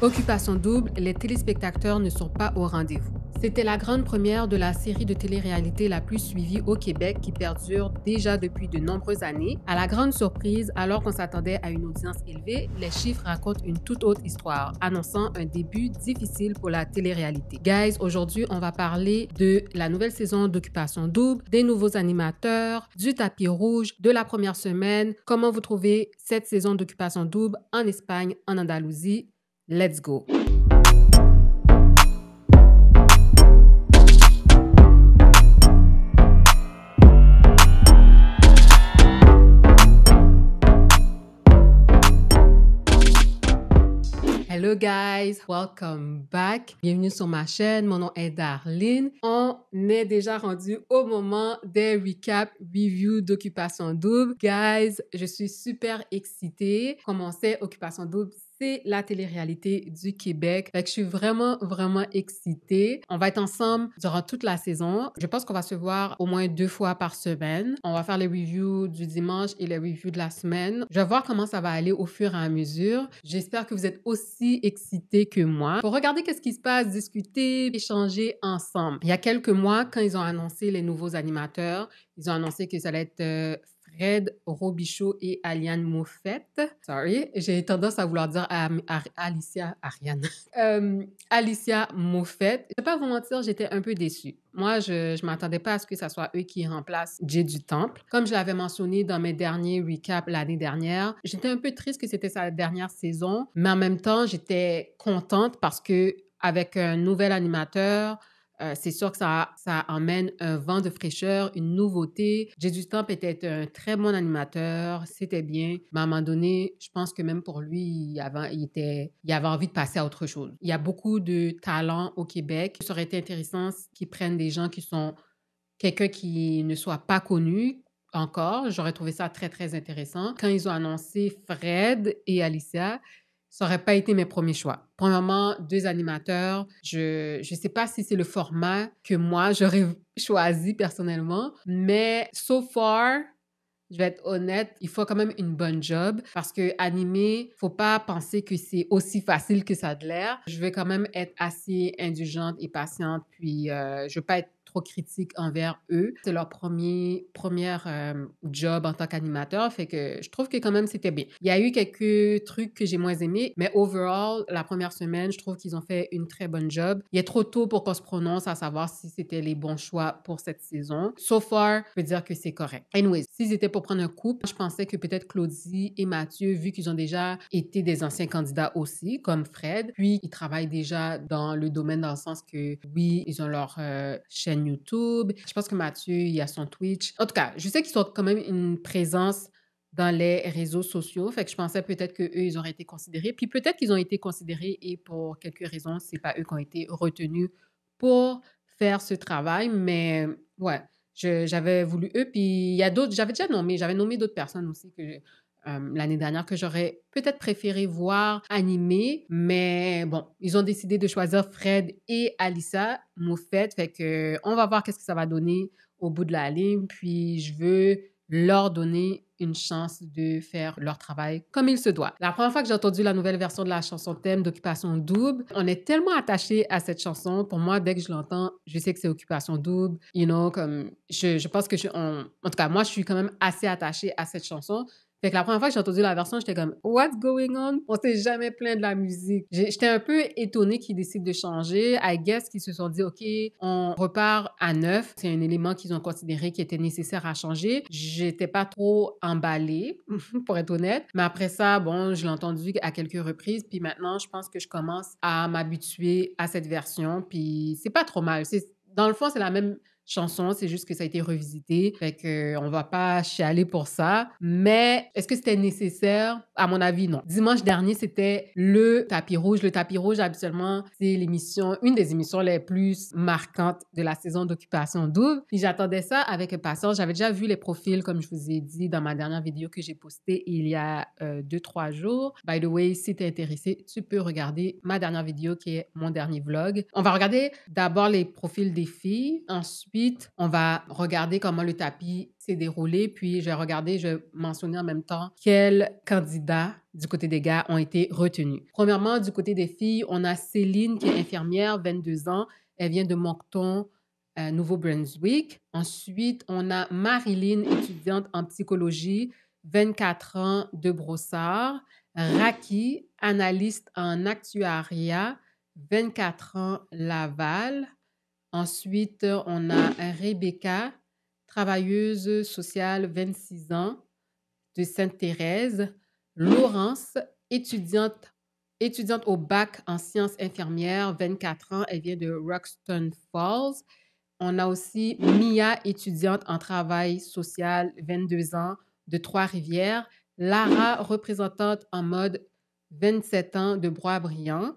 Occupation double, les téléspectateurs ne sont pas au rendez-vous. C'était la grande première de la série de télé-réalité la plus suivie au Québec qui perdure déjà depuis de nombreuses années. À la grande surprise, alors qu'on s'attendait à une audience élevée, les chiffres racontent une toute autre histoire, annonçant un début difficile pour la télé-réalité. Guys, aujourd'hui, on va parler de la nouvelle saison d'Occupation Double, des nouveaux animateurs, du tapis rouge, de la première semaine, comment vous trouvez cette saison d'Occupation Double en Espagne, en Andalousie Let's go. Hello guys, welcome back. Bienvenue sur ma chaîne, mon nom est Darlene. On est déjà rendu au moment des recaps, Review d'Occupation Double. Guys, je suis super excitée. c'est Occupation Double, c'est la télé-réalité du Québec. je suis vraiment, vraiment excitée. On va être ensemble durant toute la saison. Je pense qu'on va se voir au moins deux fois par semaine. On va faire les reviews du dimanche et les reviews de la semaine. Je vais voir comment ça va aller au fur et à mesure. J'espère que vous êtes aussi excités que moi pour regarder qu'est-ce qui se passe, discuter, échanger ensemble. Il y a quelques mois, quand ils ont annoncé les nouveaux animateurs, ils ont annoncé que ça allait être euh, Red, Robichaud et Aliane Moffett. Sorry, j'ai tendance à vouloir dire à, Alicia, Ariane. Euh, Alicia Moffett. Je ne vais pas vous mentir, j'étais un peu déçue. Moi, je ne m'attendais pas à ce que ce soit eux qui remplacent Jay du Temple. Comme je l'avais mentionné dans mes derniers recaps l'année dernière, j'étais un peu triste que c'était sa dernière saison, mais en même temps, j'étais contente parce que avec un nouvel animateur, euh, c'est sûr que ça, ça emmène un vent de fraîcheur, une nouveauté. Jésus Temple était un très bon animateur, c'était bien, mais à un moment donné, je pense que même pour lui, il avait, il, il avait envie de passer à autre chose. Il y a beaucoup de talents au Québec. Ça aurait été intéressant qu'ils prennent des gens qui sont quelqu'un qui ne soit pas connu, encore. J'aurais trouvé ça très, très intéressant. Quand ils ont annoncé Fred et Alicia, ça n'aurait pas été mes premiers choix. Premièrement, deux animateurs. Je ne sais pas si c'est le format que moi, j'aurais choisi personnellement, mais so far, je vais être honnête, il faut quand même une bonne job parce que animer, faut pas penser que c'est aussi facile que ça a l'air. Je vais quand même être assez indulgente et patiente, puis euh, je je vais pas être trop critique envers eux. C'est leur premier première, euh, job en tant qu'animateur, fait que je trouve que quand même c'était bien. Il y a eu quelques trucs que j'ai moins aimé, mais overall, la première semaine, je trouve qu'ils ont fait une très bonne job. Il est trop tôt pour qu'on se prononce à savoir si c'était les bons choix pour cette saison. So far, je peux dire que c'est correct. Anyways, s'ils étaient pour prendre un couple, je pensais que peut-être Claudie et Mathieu, vu qu'ils ont déjà été des anciens candidats aussi, comme Fred, puis ils travaillent déjà dans le domaine dans le sens que oui, ils ont leur euh, chaîne YouTube. Je pense que Mathieu, il y a son Twitch. En tout cas, je sais qu'ils ont quand même une présence dans les réseaux sociaux. Fait que je pensais peut-être qu'eux, ils auraient été considérés. Puis peut-être qu'ils ont été considérés et pour quelques raisons, c'est pas eux qui ont été retenus pour faire ce travail. Mais ouais, j'avais voulu eux. Puis il y a d'autres, j'avais déjà nommé, j'avais nommé d'autres personnes aussi que euh, l'année dernière que j'aurais peut-être préféré voir animée. mais bon, ils ont décidé de choisir Fred et Alissa mon Fait que on va voir qu'est-ce que ça va donner au bout de la ligne. Puis je veux leur donner une chance de faire leur travail comme il se doit. La première fois que j'ai entendu la nouvelle version de la chanson thème d'Occupation Double, on est tellement attaché à cette chanson. Pour moi, dès que je l'entends, je sais que c'est Occupation Double. You know, comme je, pense que je, en tout cas, moi, je suis quand même assez attaché à cette chanson. Fait que la première fois que j'ai entendu la version, j'étais comme What's going on? On s'est jamais plein de la musique. J'étais un peu étonnée qu'ils décident de changer. I guess qu'ils se sont dit OK, on repart à neuf. C'est un élément qu'ils ont considéré qui était nécessaire à changer. J'étais pas trop emballée, pour être honnête. Mais après ça, bon, je l'ai entendu à quelques reprises. Puis maintenant, je pense que je commence à m'habituer à cette version. Puis c'est pas trop mal. Dans le fond, c'est la même chanson, c'est juste que ça a été revisité. Fait que, euh, on va pas chialer pour ça. Mais est-ce que c'était nécessaire? À mon avis, non. Dimanche dernier, c'était le tapis rouge. Le tapis rouge, absolument, c'est l'émission, une des émissions les plus marquantes de la saison d'occupation double. j'attendais ça avec impatience. J'avais déjà vu les profils, comme je vous ai dit dans ma dernière vidéo que j'ai postée il y a 2 euh, deux, trois jours. By the way, si t'es intéressé, tu peux regarder ma dernière vidéo qui est mon dernier vlog. On va regarder d'abord les profils des filles. Ensuite, on va regarder comment le tapis s'est déroulé, puis je vais regarder, je vais mentionner en même temps quels candidats du côté des gars ont été retenus. Premièrement, du côté des filles, on a Céline qui est infirmière, 22 ans, elle vient de Moncton, euh, Nouveau-Brunswick. Ensuite, on a Marilyn, étudiante en psychologie, 24 ans, de Brossard. Raki, analyste en actuariat, 24 ans, Laval. Ensuite, on a Rebecca, travailleuse sociale, 26 ans, de Sainte-Thérèse. Laurence, étudiante, étudiante au bac en sciences infirmières, 24 ans, elle vient de Roxton Falls. On a aussi Mia, étudiante en travail social, 22 ans, de Trois-Rivières. Lara, représentante en mode 27 ans de Bois-Briand.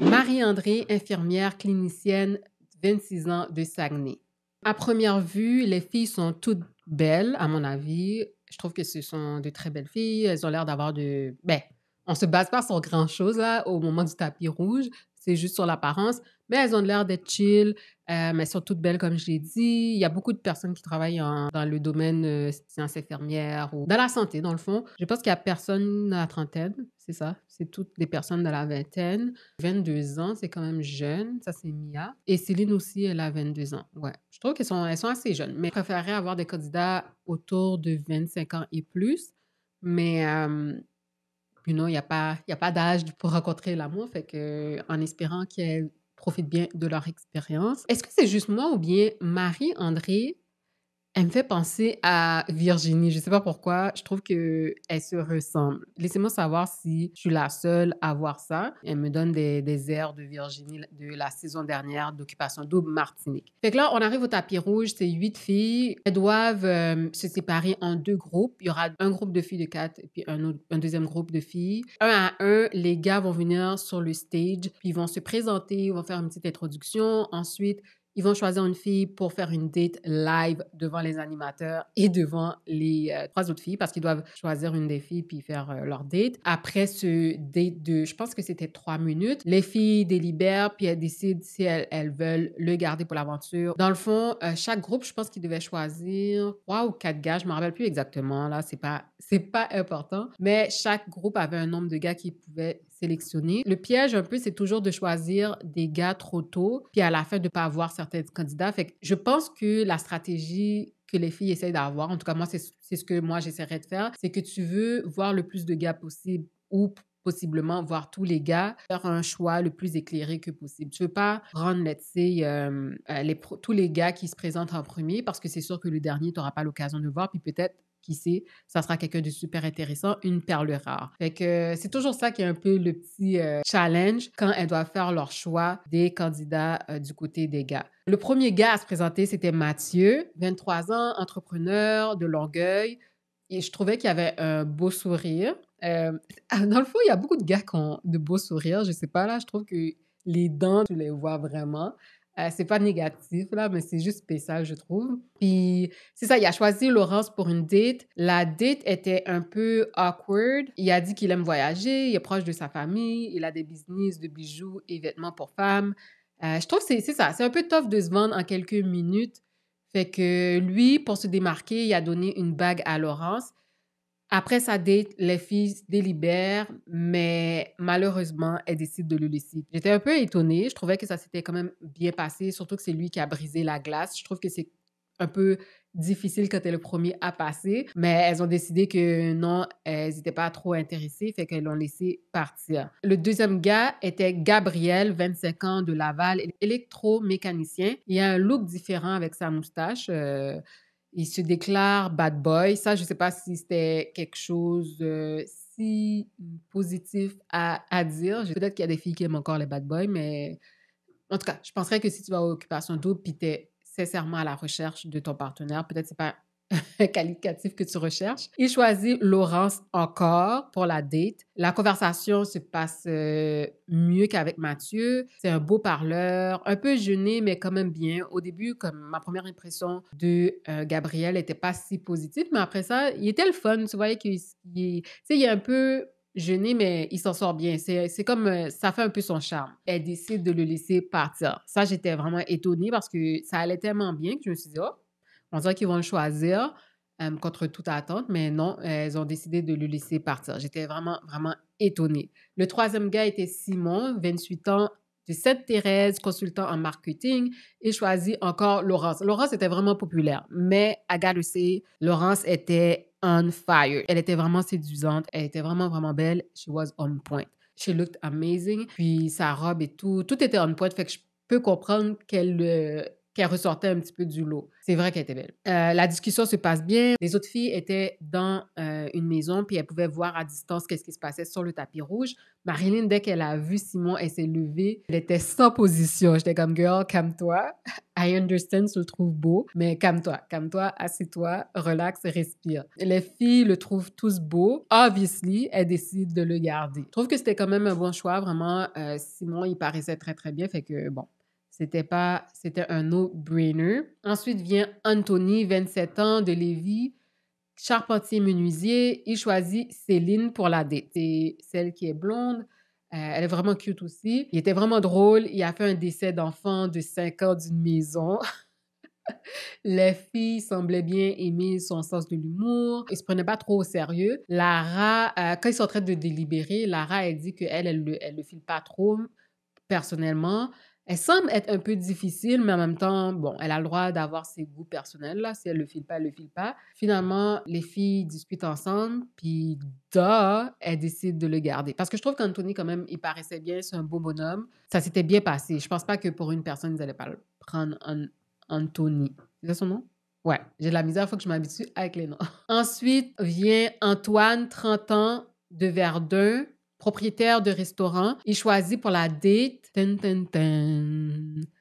Marie-André, infirmière clinicienne, 26 ans, de Saguenay. À première vue, les filles sont toutes belles, à mon avis. Je trouve que ce sont de très belles filles. Elles ont l'air d'avoir de... Ben, on se base pas sur grand-chose là au moment du tapis rouge. C'est juste sur l'apparence mais ben, elles ont l'air d'être chill. Euh, elles sont toutes belles, comme je l'ai dit. Il y a beaucoup de personnes qui travaillent dans le domaine euh, sciences infirmières ou dans la santé, dans le fond. Je pense qu'il n'y a personne dans la trentaine, c'est ça. C'est toutes des personnes dans la vingtaine. 22 ans, c'est quand même jeune. Ça, c'est Mia. Et Céline aussi, elle a 22 ans. Ouais. Je trouve qu'elles sont, elles sont assez jeunes, mais je préférerais avoir des candidats autour de 25 ans et plus. Mais. Euh, il you n'y a pas, y a pas d'âge pour rencontrer l'amour. Fait que, en espérant qu'elle profitent bien de leur expérience. Est-ce que c'est juste moi ou bien Marie-André elle me fait penser à Virginie. Je ne sais pas pourquoi. Je trouve que se ressemblent. Laissez-moi savoir si je suis la seule à voir ça. Elle me donne des, des airs de Virginie de la saison dernière d'Occupation Double Martinique. Fait que là, on arrive au tapis rouge. C'est huit filles. Elles doivent euh, se séparer en deux groupes. Il y aura un groupe de filles de quatre et puis un, un deuxième groupe de filles. Un à un, les gars vont venir sur le stage puis ils vont se présenter, ils vont faire une petite introduction. Ensuite, ils vont choisir une fille pour faire une date live devant les animateurs et devant les euh, trois autres filles parce qu'ils doivent choisir une des filles puis faire euh, leur date. Après ce date de, je pense que c'était trois minutes, les filles délibèrent puis elles décident si elles, veulent le garder pour l'aventure. Dans le fond, euh, chaque groupe, je pense qu'ils devaient choisir trois ou quatre gars, je me rappelle plus exactement. Là, c'est pas c'est pas important. Mais chaque groupe avait un nombre de gars qui pouvait sélectionner. Le piège, un peu, c'est toujours de choisir des gars trop tôt, puis à la fin, de ne pas avoir certains candidats. Fait je pense que la stratégie que les filles essayent d'avoir, en tout cas, moi, c'est ce que moi, j'essaierais de faire, c'est que tu veux voir le plus de gars possible ou possiblement voir tous les gars, faire un choix le plus éclairé que possible. Tu veux pas rendre, let's say, euh, euh, tous les gars qui se présentent en premier parce que c'est sûr que le dernier, tu n'auras pas l'occasion de voir. Puis peut-être qui sait, ça sera quelqu'un de super intéressant, une perle rare. Fait que euh, c'est toujours ça qui est un peu le petit challenge quand elles doivent faire leur choix des candidats du côté des gars. Le premier gars à se présenter, c'était Mathieu, 23 ans, entrepreneur de l'orgueil. Et je trouvais qu'il avait un beau sourire. Euh, ah, dans le fond, il y a beaucoup de gars qui ont de beaux sourires. Je sais pas, là, je trouve que les dents, tu les vois vraiment. Euh, c'est pas négatif, là, mais c'est juste spécial, je trouve. Puis, c'est ça, il a choisi Laurence pour une date. La date était un peu awkward. Il a dit qu'il aime voyager, il est proche de sa famille, il a des business de bijoux et vêtements pour femmes. Euh, je trouve que c'est ça, c'est un peu tough de se vendre en quelques minutes. Fait que lui, pour se démarquer, il a donné une bague à Laurence après sa date, les filles délibèrent, mais malheureusement, elles décident de le laisser. J'étais un peu étonnée. Je trouvais que ça s'était quand même bien passé, surtout que c'est lui qui a brisé la glace. Je trouve que c'est un peu difficile quand t'es le premier à passer, mais elles ont décidé que non, elles n'étaient pas trop intéressées, fait qu'elles l'ont laissé partir. Le deuxième gars était Gabriel, 25 ans, de Laval, électromécanicien. Il a un look différent avec sa moustache. Euh, il se déclare bad boy. Ça, je ne sais pas si c'était quelque chose euh, si positif à, à dire. Peut-être qu'il y a des filles qui aiment encore les bad boys, mais en tout cas, je penserais que si tu vas aux occupations et puis tu es sincèrement à la recherche de ton partenaire, peut-être c'est pas qualitatif que tu recherches. Il choisit Laurence encore pour la date. La conversation se passe euh, mieux qu'avec Mathieu. C'est un beau parleur, un peu gêné, mais quand même bien. Au début, comme ma première impression de euh, Gabriel n'était pas si positive, mais après ça, il est le fun. Tu voyais qu'il il est un peu gêné, mais il s'en sort bien. C'est comme euh, ça fait un peu son charme. Elle décide de le laisser partir. Ça, j'étais vraiment étonnée parce que ça allait tellement bien que je me suis dit, oh, on dirait qu'ils vont le choisir euh, contre toute attente, mais non, elles ont décidé de le laisser partir. J'étais vraiment, vraiment étonnée. Le troisième gars était Simon, 28 ans, de Sainte-Thérèse, consultant en marketing, et choisit encore Laurence. Laurence était vraiment populaire, mais à Galussé, Laurence était on fire. Elle était vraiment séduisante, elle était vraiment, vraiment belle. She was on point. She looked amazing. Puis sa robe et tout, tout était on point, fait que je peux comprendre qu'elle euh, qu'elle ressortait un petit peu du lot. C'est vrai qu'elle était belle. Euh, la discussion se passe bien. Les autres filles étaient dans euh, une maison, puis elles pouvaient voir à distance qu'est-ce qui se passait sur le tapis rouge. Marilyn, dès qu'elle a vu Simon, elle s'est levée. Elle était sans position. J'étais comme, girl, calme-toi. I understand, tu le trouves beau, mais calme-toi, calme-toi, assieds-toi, relax, respire. Les filles le trouvent tous beau. Obviously, elle décide de le garder. Je trouve que c'était quand même un bon choix. Vraiment, euh, Simon, il paraissait très, très bien. Fait que, bon, c'était pas, c'était un no-brainer. Ensuite vient Anthony, 27 ans, de Lévis, charpentier menuisier. Il choisit Céline pour la date. C'est celle qui est blonde. Euh, elle est vraiment cute aussi. Il était vraiment drôle. Il a fait un décès d'enfant de 5 ans d'une maison. Les filles semblaient bien aimer son sens de l'humour. Ils se prenaient pas trop au sérieux. Lara, euh, quand ils sont en train de délibérer, Lara, elle dit qu'elle, elle, elle, le file pas trop personnellement elle semble être un peu difficile, mais en même temps, bon, elle a le droit d'avoir ses goûts personnels, là. Si elle le file pas, elle le file pas. Finalement, les filles discutent ensemble, puis da, elle décide de le garder. Parce que je trouve qu'Anthony, quand même, il paraissait bien, c'est un beau bonhomme. Ça s'était bien passé. Je pense pas que pour une personne, ils allaient pas prendre Anthony. C'est son nom? Ouais, j'ai de la misère, il faut que je m'habitue avec les noms. Ensuite vient Antoine, 30 ans, de Verdun, propriétaire de restaurant Il choisit pour la date.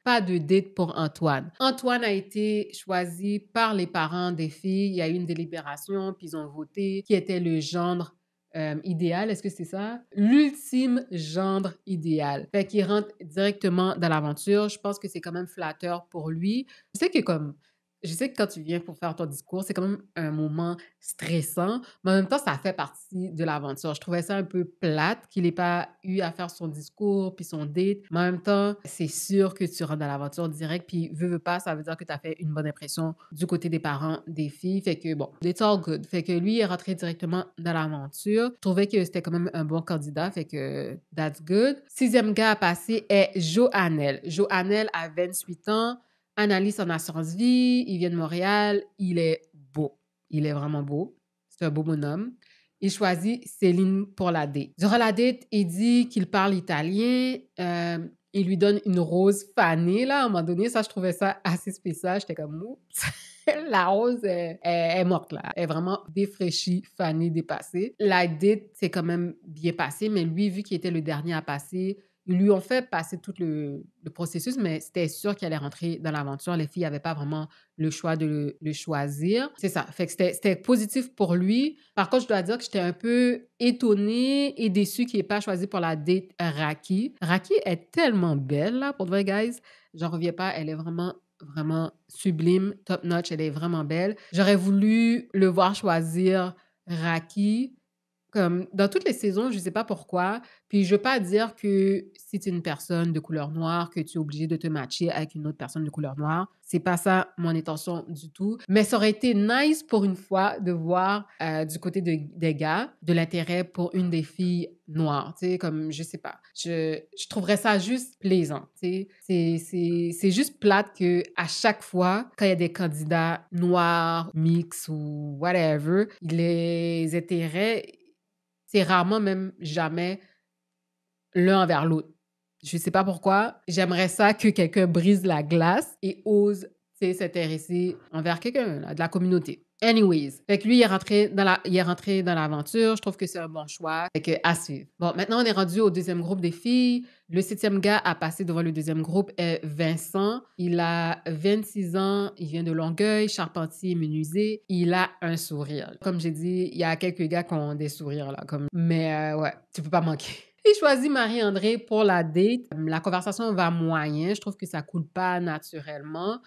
Pas de date pour Antoine. Antoine a été choisi par les parents des filles. Il y a eu une délibération, puis ils ont voté qui était le gendre euh, idéal, est-ce que c'est ça? L'ultime gendre idéal. Fait qu'il rentre directement dans l'aventure. Je pense que c'est quand même flatteur pour lui. Je sais que comme je sais que quand tu viens pour faire ton discours, c'est quand même un moment stressant, mais en même temps, ça fait partie de l'aventure. Je trouvais ça un peu plate qu'il n'ait pas eu à faire son discours puis son date, mais en même temps, c'est sûr que tu rentres dans l'aventure direct, puis veut veux pas, ça veut dire que tu as fait une bonne impression du côté des parents des filles. Fait que bon, it's all good. Fait que lui est rentré directement dans l'aventure. Je trouvais que c'était quand même un bon candidat, fait que that's good. Sixième gars à passer est Joannelle. Joannelle a 28 ans. Analyse en assurance vie, il vient de Montréal, il est beau. Il est vraiment beau. C'est un beau bonhomme. Il choisit Céline pour la date. Durant la date, il dit qu'il parle italien. Euh, il lui donne une rose fanée, là, à un moment donné. Ça, je trouvais ça assez spécial. J'étais comme, oups, la rose est, morte, là. Elle est vraiment défraîchie, fanée, dépassée. La date c'est quand même bien passé. mais lui, vu qu'il était le dernier à passer, ils lui ont fait passer tout le, processus, mais c'était sûr qu'elle allait rentrer dans l'aventure. Les filles n'avaient pas vraiment le choix de le, choisir. C'est ça. Fait que c'était positif pour lui. Par contre, je dois dire que j'étais un peu étonnée et déçue qu'il n'ait pas choisi pour la date Raki. Raki est tellement belle, là, pour de vrai, guys. J'en reviens pas. Elle est vraiment vraiment sublime, top notch, elle est vraiment belle. J'aurais voulu le voir choisir Raki comme dans toutes les saisons, je ne sais pas pourquoi. Puis je ne veux pas dire que si tu es une personne de couleur noire, que tu es obligé de te matcher avec une autre personne de couleur noire. C'est pas ça mon intention du tout. Mais ça aurait été nice pour une fois de voir euh, du côté de, des gars de l'intérêt pour une des filles noires. Tu sais, comme je sais pas. Je, je trouverais ça juste plaisant. Tu sais, c'est juste plate que à chaque fois, quand il y a des candidats noirs, mix ou whatever, les intérêts c'est rarement même jamais l'un envers l'autre. Je ne sais pas pourquoi. J'aimerais ça que quelqu'un brise la glace et ose s'intéresser envers quelqu'un de la communauté. Anyways, lui, il est rentré dans la, il est rentré dans l'aventure. Je trouve que c'est un bon choix. Fait que à suivre. Bon, maintenant, on est rendu au deuxième groupe des filles. Le septième gars à passer devant le deuxième groupe est Vincent. Il a 26 ans. Il vient de Longueuil, charpentier, menuisier. Il a un sourire. Comme j'ai dit, il y a quelques gars qui ont des sourires, là. Comme... Mais euh, ouais, tu peux pas manquer. Il choisit Marie-André pour la date. La conversation va moyen. Je trouve que ça coule pas naturellement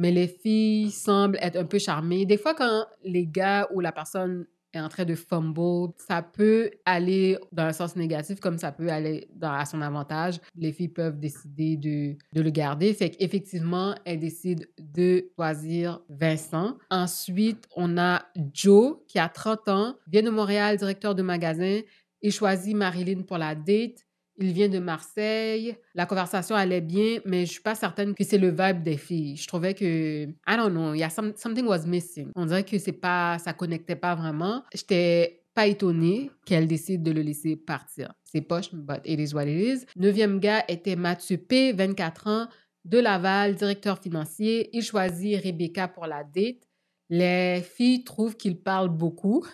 mais les filles semblent être un peu charmées. Des fois, quand les gars ou la personne est en train de fumble, ça peut aller dans un sens négatif comme ça peut aller dans, à son avantage. Les filles peuvent décider de, de le garder. Fait qu'effectivement, elles décident de choisir Vincent. Ensuite, on a Joe qui a 30 ans, vient de Montréal, directeur de magasin. et choisit Marilyn pour la date il vient de Marseille. La conversation allait bien, mais je suis pas certaine que c'est le vibe des filles. Je trouvais que, I don't know, something was missing. On dirait que c'est pas, ça connectait pas vraiment. J'étais pas étonnée qu'elle décide de le laisser partir. C'est poche, but it is what it is. Neuvième gars était Mathieu P, 24 ans, de Laval, directeur financier. Il choisit Rebecca pour la date. Les filles trouvent qu'il parle beaucoup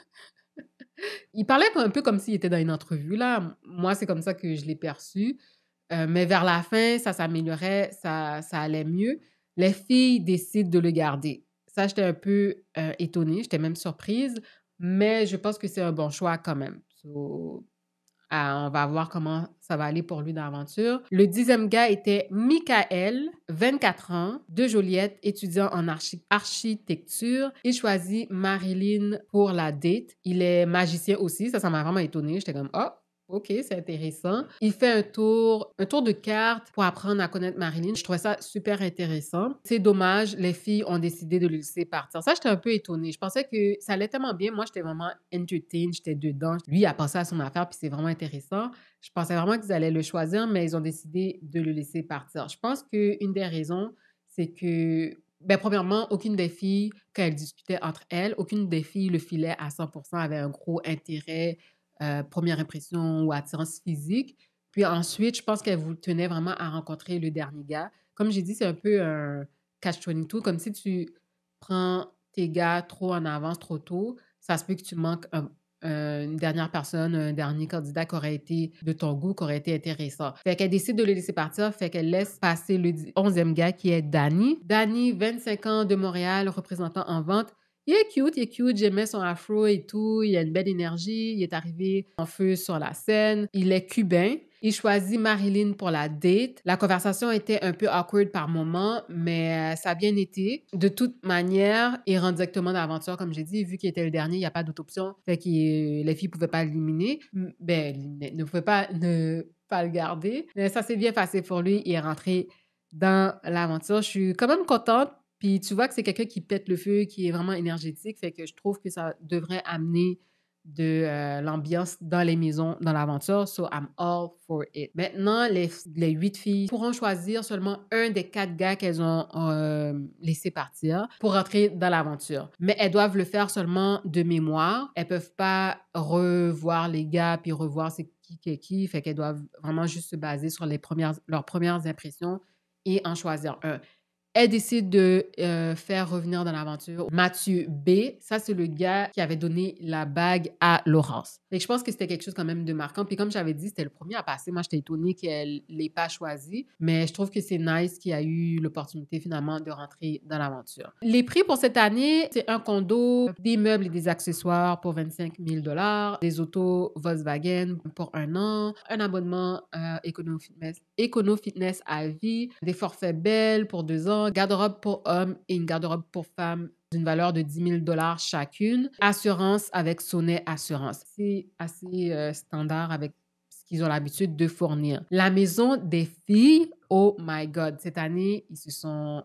il parlait un peu comme s'il était dans une entrevue, là. Moi, c'est comme ça que je l'ai perçu. Euh, mais vers la fin, ça s'améliorait, ça, ça allait mieux. Les filles décident de le garder. Ça, j'étais un peu euh, étonnée, j'étais même surprise, mais je pense que c'est un bon choix quand même. Euh, on va voir comment ça va aller pour lui dans l'aventure. Le dixième gars était Michael, 24 ans, de Joliette, étudiant en architecture. Il choisit Marilyn pour la date. Il est magicien aussi. Ça, ça m'a vraiment étonnée. J'étais comme, oh, OK, c'est intéressant. Il fait un tour, un tour de carte pour apprendre à connaître Marilyn. Je trouvais ça super intéressant. C'est dommage, les filles ont décidé de le laisser partir. Ça, j'étais un peu étonnée. Je pensais que ça allait tellement bien. Moi, j'étais vraiment entertained, j'étais dedans. Lui a pensé à son affaire, puis c'est vraiment intéressant. Je pensais vraiment qu'ils allaient le choisir, mais ils ont décidé de le laisser partir. Je pense qu'une des raisons, c'est que ben, premièrement, aucune des filles, quand elles discutaient entre elles, aucune des filles le filait à 100%, avait un gros intérêt euh, première impression ou attirance physique. Puis ensuite, je pense qu'elle vous tenait vraiment à rencontrer le dernier gars. Comme j'ai dit, c'est un peu un catch-22, comme si tu prends tes gars trop en avance, trop tôt, ça se peut que tu manques euh, une dernière personne, un dernier candidat qui aurait été de ton goût, qui aurait été intéressant. Fait qu'elle décide de le laisser partir, fait qu'elle laisse passer le 11e gars qui est Danny. Danny, 25 ans de Montréal, représentant en vente. Il est cute, il est cute, j'aimais son afro et tout, il a une belle énergie, il est arrivé en feu sur la scène, il est cubain. Il choisit Marilyn pour la date. La conversation était un peu awkward par moment, mais euh, ça a bien été. De toute manière, il rentre directement dans l'aventure, comme j'ai dit, vu qu'il était le dernier, il n'y a pas d'autre option. Fait que euh, les filles ne pouvaient pas l'éliminer. Ben, ne pouvaient pas ne pas le garder. Mais ça s'est bien passé pour lui. Il est rentré dans l'aventure. Je suis quand même contente puis tu vois que c'est quelqu'un qui pète le feu, qui est vraiment énergétique. Fait que je trouve que ça devrait amener de euh, l'ambiance dans les maisons, dans l'aventure. So I'm all for it. Maintenant, les, huit filles pourront choisir seulement un des quatre gars qu'elles ont euh, laissé partir pour rentrer dans l'aventure. Mais elles doivent le faire seulement de mémoire. Elles peuvent pas revoir les gars puis revoir c'est qui qui qui. Fait qu'elles doivent vraiment juste se baser sur les premières, leurs premières impressions et en choisir un. Elle décide de euh, faire revenir dans l'aventure Mathieu B. Ça, c'est le gars qui avait donné la bague à Laurence. Et je pense que c'était quelque chose quand même de marquant. Puis comme j'avais dit, c'était le premier à passer. Moi, j'étais étonnée qu'elle l'ait pas choisi. Mais je trouve que c'est nice qu'il a eu l'opportunité finalement de rentrer dans l'aventure. Les prix pour cette année, c'est un condo, des meubles et des accessoires pour 25 000 des autos Volkswagen pour un an, un abonnement Écono euh, Fitness, Fitness à vie, des forfaits Bell pour deux ans garde-robe pour hommes et une garde-robe pour femmes d'une valeur de 10 000 dollars chacune, assurance avec Sonnet Assurance. C'est assez euh, standard avec ce qu'ils ont l'habitude de fournir. La maison des filles, oh my God, cette année, ils se sont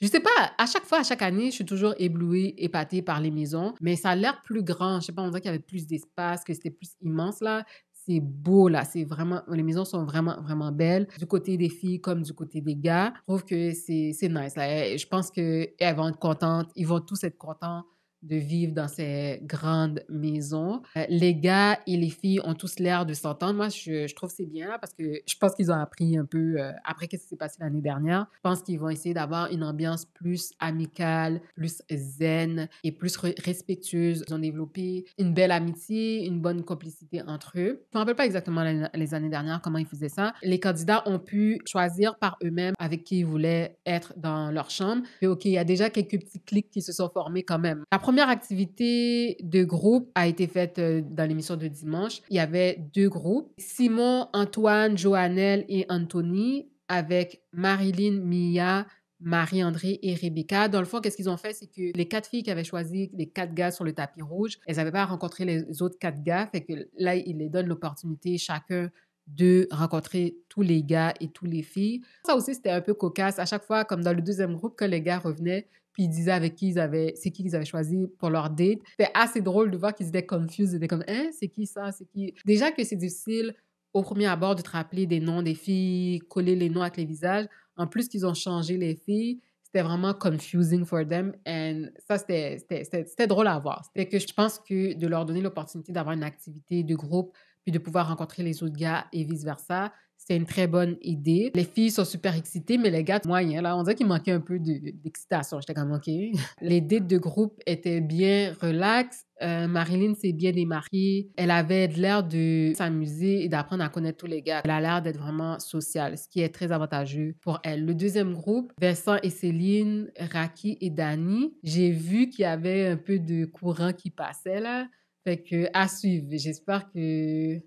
je sais pas, à chaque fois, à chaque année, je suis toujours éblouie, épatée par les maisons, mais ça a l'air plus grand. Je sais pas, on dirait qu'il y avait plus d'espace, que c'était plus immense là c'est beau là, c'est vraiment, les maisons sont vraiment, vraiment belles, du côté des filles comme du côté des gars. Je trouve que c'est nice. Là. Je pense qu'elles vont être contentes, ils vont tous être contents de vivre dans ces grandes maisons. Euh, les gars et les filles ont tous l'air de s'entendre. Moi, je, je trouve c'est bien parce que je pense qu'ils ont appris un peu euh, après ce qui s'est passé l'année dernière. Je pense qu'ils vont essayer d'avoir une ambiance plus amicale, plus zen et plus respectueuse. Ils ont développé une belle amitié, une bonne complicité entre eux. Je me rappelle pas exactement les, années dernières comment ils faisaient ça. Les candidats ont pu choisir par eux-mêmes avec qui ils voulaient être dans leur chambre. Et OK, il y a déjà quelques petits clics qui se sont formés quand même. La première activité de groupe a été faite euh, dans l'émission de dimanche. Il y avait deux groupes, Simon, Antoine, Joannelle et Anthony, avec Marilyn, Mia, Marie-André et Rebecca. Dans le fond, qu'est-ce qu'ils ont fait? C'est que les quatre filles qui avaient choisi les quatre gars sur le tapis rouge, elles n'avaient pas rencontré les autres quatre gars. Fait que là, ils les donnent l'opportunité chacun de rencontrer tous les gars et toutes les filles. Ça aussi, c'était un peu cocasse. À chaque fois, comme dans le deuxième groupe, que les gars revenaient, puis ils disaient avec qui ils avaient, c'est qui qu'ils avaient choisi pour leur date. C'était assez drôle de voir qu'ils étaient confus, ils étaient comme, hein, c'est qui ça, c'est qui. Déjà que c'est difficile au premier abord de te rappeler des noms des filles, coller les noms avec les visages. En plus qu'ils ont changé les filles, c'était vraiment confusing for them. et ça, c'était drôle à voir. C'était que je pense que de leur donner l'opportunité d'avoir une activité de groupe, puis de pouvoir rencontrer les autres gars et vice-versa, c'est une très bonne idée. Les filles sont super excitées, mais les gars, moyens hein, là, on dirait qu'il manquait un peu d'excitation. De, J'étais comme, OK. Les dates de groupe étaient bien relaxes. Euh, Marilyn s'est bien démarquée. Elle avait l'air de s'amuser et d'apprendre à connaître tous les gars. Elle a l'air d'être vraiment sociale, ce qui est très avantageux pour elle. Le deuxième groupe, Vincent et Céline, Raki et Dani, j'ai vu qu'il y avait un peu de courant qui passait là. Fait que à suivre. J'espère que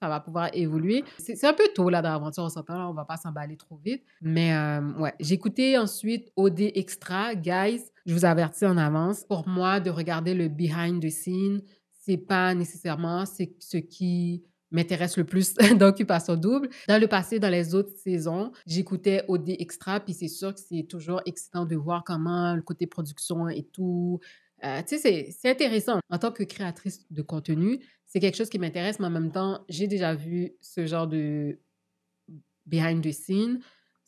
ça va pouvoir évoluer. C'est un peu tôt là dans l'aventure, on s'entend, on va pas s'emballer trop vite. Mais euh, ouais, j'écoutais ensuite OD Extra, guys, je vous avertis en avance. Pour moi, de regarder le behind the scene, c'est pas nécessairement ce qui m'intéresse le plus d'Occupation Double. Dans le passé, dans les autres saisons, j'écoutais OD Extra, puis c'est sûr que c'est toujours excitant de voir comment le côté production et tout, euh, tu sais, c'est intéressant. En tant que créatrice de contenu, c'est quelque chose qui m'intéresse, mais en même temps, j'ai déjà vu ce genre de behind the scenes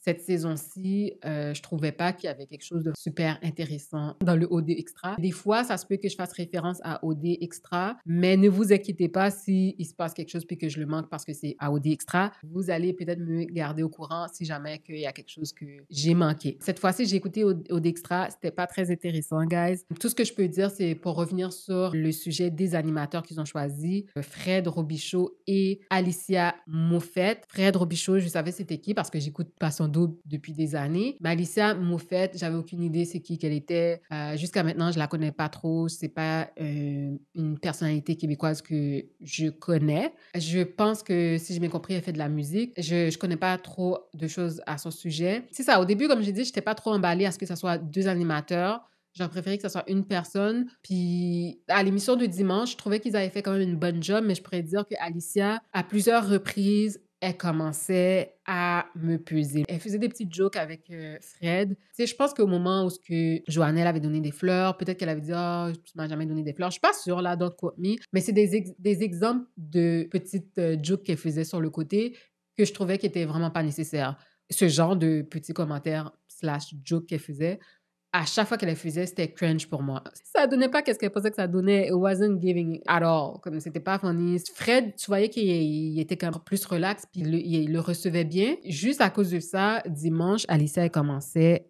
cette saison-ci, je euh, je trouvais pas qu'il y avait quelque chose de super intéressant dans le OD Extra. Des fois, ça se peut que je fasse référence à OD Extra, mais ne vous inquiétez pas si il se passe quelque chose puis que je le manque parce que c'est à OD Extra. Vous allez peut-être me garder au courant si jamais qu'il y a quelque chose que j'ai manqué. Cette fois-ci, j'ai écouté OD Extra. C'était pas très intéressant, guys. Tout ce que je peux dire, c'est pour revenir sur le sujet des animateurs qu'ils ont choisis, euh, Fred Robichaud et Alicia Moffett. Fred Robichaud, je savais c'était qui parce que j'écoute pas son depuis des années. malicia' Moffett, j'avais aucune idée c'est qui qu'elle était. Euh, jusqu'à maintenant, je la connais pas trop. C'est pas euh, une personnalité québécoise que je connais. Je pense que si je bien compris, elle fait de la musique. Je je connais pas trop de choses à son sujet. C'est ça. Au début, comme j'ai dit, j'étais pas trop emballée à ce que ça soit deux animateurs. J'aurais préféré que ce soit une personne. Puis à l'émission de dimanche, je trouvais qu'ils avaient fait quand même une bonne job, mais je pourrais dire que Alicia, à plusieurs reprises, elle commençait à me peser. Elle faisait des petites jokes avec euh, Fred. Tu je pense qu'au moment où ce que Joannelle avait donné des fleurs, peut-être qu'elle avait dit "Ah, tu m'as jamais donné des fleurs." Je suis pas sûre là, d'autres quote me, mais c'est des, des, exemples de petites euh, jokes qu'elle faisait sur le côté que je trouvais qui étaient vraiment pas nécessaires. Ce genre de petits commentaires slash jokes qu'elle faisait, à chaque fois qu'elle le faisait, c'était cringe pour moi. Ça donnait pas qu'est-ce qu'elle pensait que ça donnait. It wasn't giving at all. Comme c'était pas funny. Fred, tu voyais qu'il était quand même plus relax, puis il, le recevait bien. Juste à cause de ça, dimanche, Alicia, a commencé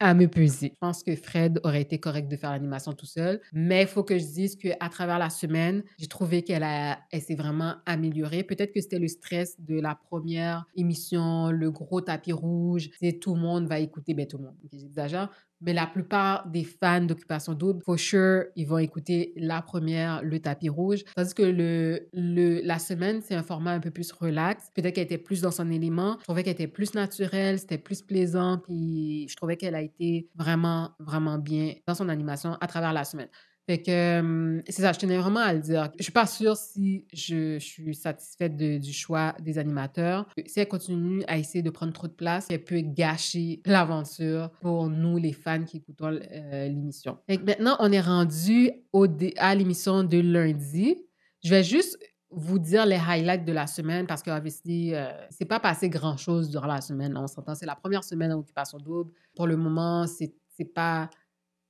à me peser. Je pense que Fred aurait été correct de faire l'animation tout seul, mais il faut que je dise qu'à travers la semaine, j'ai trouvé qu'elle elle s'est vraiment améliorée. Peut-être que c'était le stress de la première émission, le gros tapis rouge, c'est tout le monde va écouter, ben tout le monde, j'exagère, mais la plupart des fans d'Occupation Double, for sure, ils vont écouter la première, le tapis rouge. Parce que le, le la semaine, c'est un format un peu plus relax. Peut-être qu'elle était plus dans son élément. Je trouvais qu'elle était plus naturelle, c'était plus plaisant. Puis je trouvais qu'elle a été vraiment, vraiment bien dans son animation à travers la semaine. Fait que c'est ça, je tenais vraiment à le dire. Je suis pas sûre si je, suis satisfaite du choix des animateurs. Si elle continue à essayer de prendre trop de place, elle peut gâcher l'aventure pour nous, les fans qui écoutons euh, l'émission. Maintenant, on est rendu au, à l'émission de lundi. Je vais juste vous dire les highlights de la semaine parce que, obviously, dit euh, c'est pas passé grand chose durant la semaine. On s'entend, c'est la première semaine d'occupation double. Pour le moment, c'est pas